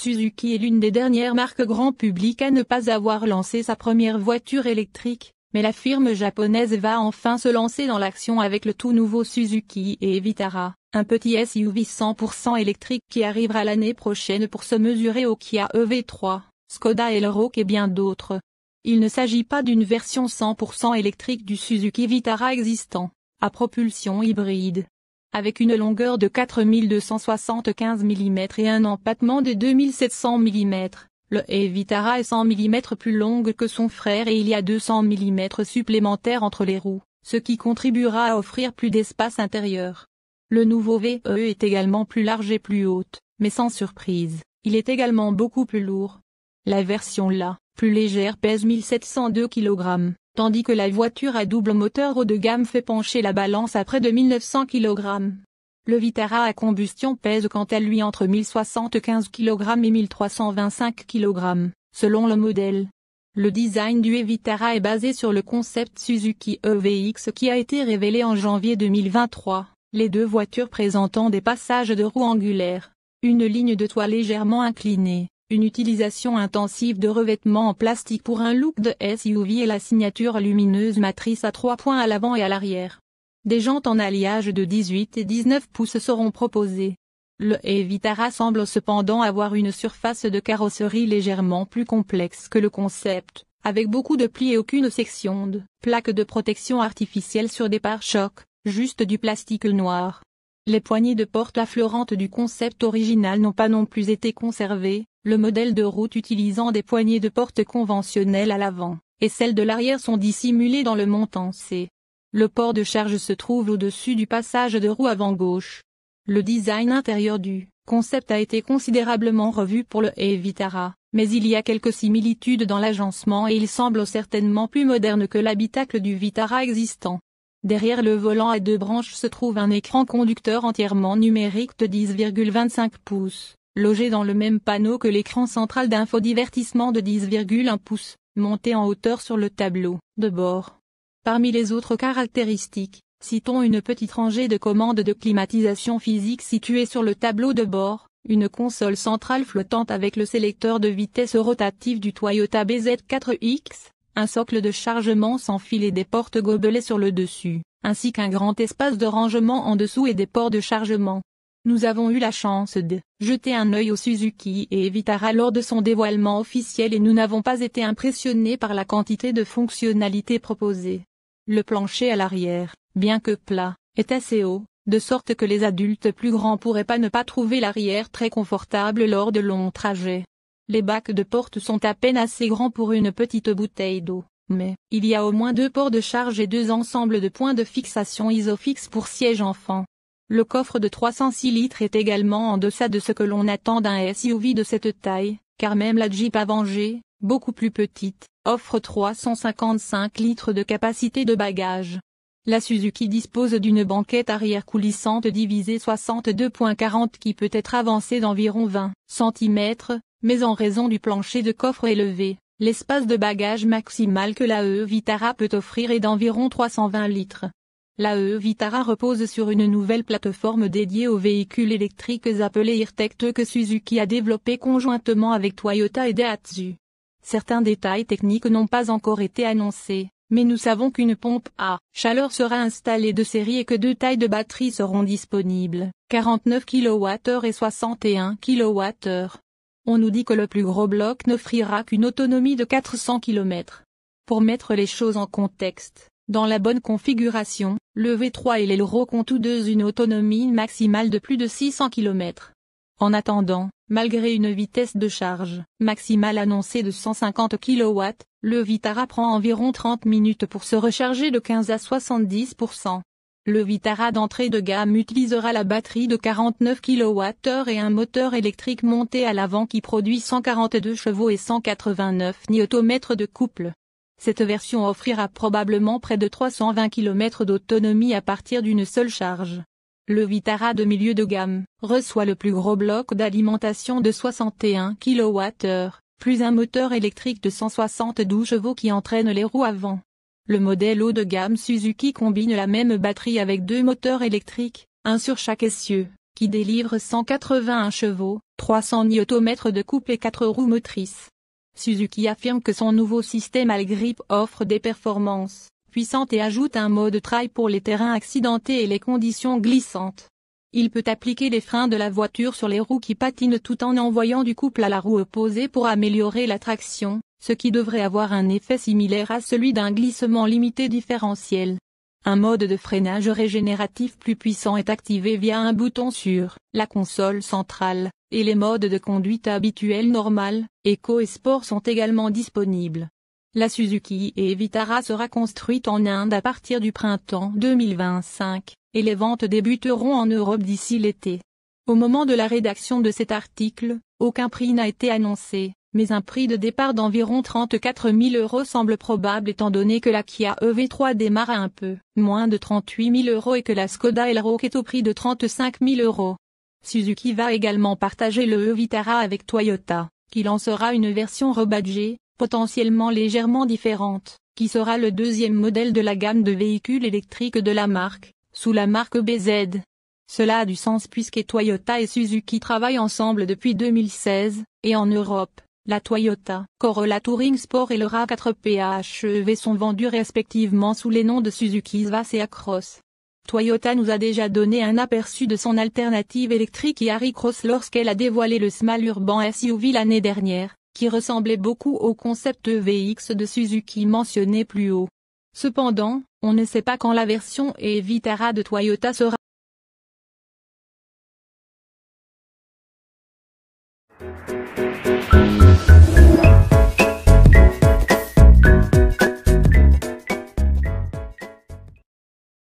Suzuki est l'une des dernières marques grand public à ne pas avoir lancé sa première voiture électrique, mais la firme japonaise va enfin se lancer dans l'action avec le tout nouveau Suzuki et Vitara, un petit SUV 100% électrique qui arrivera l'année prochaine pour se mesurer au Kia EV3, Skoda Rock et bien d'autres. Il ne s'agit pas d'une version 100% électrique du Suzuki Vitara existant, à propulsion hybride, avec une longueur de 4275 mm et un empattement de 2700 mm. Le Evitara est 100 mm plus longue que son frère et il y a 200 mm supplémentaires entre les roues, ce qui contribuera à offrir plus d'espace intérieur. Le nouveau VE est également plus large et plus haute, mais sans surprise, il est également beaucoup plus lourd. La version LA, plus légère pèse 1702 kg, tandis que la voiture à double moteur haut de gamme fait pencher la balance à près de 1900 kg. Le Vitara à combustion pèse quant à lui entre 1075 kg et 1325 kg, selon le modèle. Le design du Evitara est basé sur le concept Suzuki EVX qui a été révélé en janvier 2023, les deux voitures présentant des passages de roues angulaires, une ligne de toit légèrement inclinée, une utilisation intensive de revêtements en plastique pour un look de SUV et la signature lumineuse matrice à trois points à l'avant et à l'arrière. Des jantes en alliage de 18 et 19 pouces seront proposées. Le Evitara semble cependant avoir une surface de carrosserie légèrement plus complexe que le concept, avec beaucoup de plis et aucune section de plaque de protection artificielle sur des pare-chocs, juste du plastique noir. Les poignées de porte affleurantes du concept original n'ont pas non plus été conservées, le modèle de route utilisant des poignées de porte conventionnelles à l'avant, et celles de l'arrière sont dissimulées dans le montant C. Le port de charge se trouve au-dessus du passage de roue avant gauche. Le design intérieur du concept a été considérablement revu pour le E-Vitara, mais il y a quelques similitudes dans l'agencement et il semble certainement plus moderne que l'habitacle du Vitara existant. Derrière le volant à deux branches se trouve un écran conducteur entièrement numérique de 10,25 pouces, logé dans le même panneau que l'écran central d'infodivertissement de 10,1 pouces, monté en hauteur sur le tableau de bord. Parmi les autres caractéristiques, citons une petite rangée de commandes de climatisation physique située sur le tableau de bord, une console centrale flottante avec le sélecteur de vitesse rotative du Toyota BZ4X, un socle de chargement sans fil et des portes gobelets sur le dessus, ainsi qu'un grand espace de rangement en dessous et des ports de chargement. Nous avons eu la chance de jeter un œil au Suzuki et Vitara lors de son dévoilement officiel et nous n'avons pas été impressionnés par la quantité de fonctionnalités proposées. Le plancher à l'arrière, bien que plat, est assez haut, de sorte que les adultes plus grands pourraient pas ne pas trouver l'arrière très confortable lors de longs trajets. Les bacs de porte sont à peine assez grands pour une petite bouteille d'eau, mais il y a au moins deux ports de charge et deux ensembles de points de fixation isofix pour siège enfant. Le coffre de 306 litres est également en deçà de ce que l'on attend d'un SUV de cette taille, car même la Jeep Avenger, beaucoup plus petite, offre 355 litres de capacité de bagage. La Suzuki dispose d'une banquette arrière coulissante divisée 62.40 qui peut être avancée d'environ 20 cm, mais en raison du plancher de coffre élevé, l'espace de bagage maximal que l'AE Vitara peut offrir est d'environ 320 litres. L'AE Vitara repose sur une nouvelle plateforme dédiée aux véhicules électriques appelée IRTECT que Suzuki a développée conjointement avec Toyota et Daihatsu. Certains détails techniques n'ont pas encore été annoncés, mais nous savons qu'une pompe à chaleur sera installée de série et que deux tailles de batterie seront disponibles, 49 kWh et 61 kWh. On nous dit que le plus gros bloc n'offrira qu'une autonomie de 400 km. Pour mettre les choses en contexte, dans la bonne configuration, le V3 et l'Elroc ont tous deux une autonomie maximale de plus de 600 km. En attendant, malgré une vitesse de charge maximale annoncée de 150 kW, le Vitara prend environ 30 minutes pour se recharger de 15 à 70%. Le Vitara d'entrée de gamme utilisera la batterie de 49 kWh et un moteur électrique monté à l'avant qui produit 142 chevaux et 189 Nm de couple. Cette version offrira probablement près de 320 km d'autonomie à partir d'une seule charge. Le Vitara de milieu de gamme reçoit le plus gros bloc d'alimentation de 61 kWh, plus un moteur électrique de 172 chevaux qui entraîne les roues avant. Le modèle haut de gamme Suzuki combine la même batterie avec deux moteurs électriques, un sur chaque essieu, qui délivre 181 chevaux, 300 Nm de couple et 4 roues motrices. Suzuki affirme que son nouveau système à Grip offre des performances puissantes et ajoute un mode trail pour les terrains accidentés et les conditions glissantes. Il peut appliquer les freins de la voiture sur les roues qui patinent tout en envoyant du couple à la roue opposée pour améliorer la traction, ce qui devrait avoir un effet similaire à celui d'un glissement limité différentiel. Un mode de freinage régénératif plus puissant est activé via un bouton sur la console centrale, et les modes de conduite habituels normal, éco et sport sont également disponibles. La Suzuki Evitara Vitara sera construite en Inde à partir du printemps 2025, et les ventes débuteront en Europe d'ici l'été. Au moment de la rédaction de cet article, aucun prix n'a été annoncé mais un prix de départ d'environ 34 000 euros semble probable étant donné que la Kia EV3 démarre à un peu moins de 38 000 euros et que la Skoda Elroq est au prix de 35 000 euros. Suzuki va également partager le Evitara avec Toyota, qui lancera une version rebadgée, potentiellement légèrement différente, qui sera le deuxième modèle de la gamme de véhicules électriques de la marque, sous la marque BZ. Cela a du sens puisque Toyota et Suzuki travaillent ensemble depuis 2016, et en Europe, la Toyota Corolla Touring Sport et le ra 4 PHEV sont vendus respectivement sous les noms de Suzuki Svas et Acros. Toyota nous a déjà donné un aperçu de son alternative électrique Yari Cross lorsqu'elle a dévoilé le Small Urban SUV l'année dernière, qui ressemblait beaucoup au concept e VX de Suzuki mentionné plus haut. Cependant, on ne sait pas quand la version Evitara de Toyota sera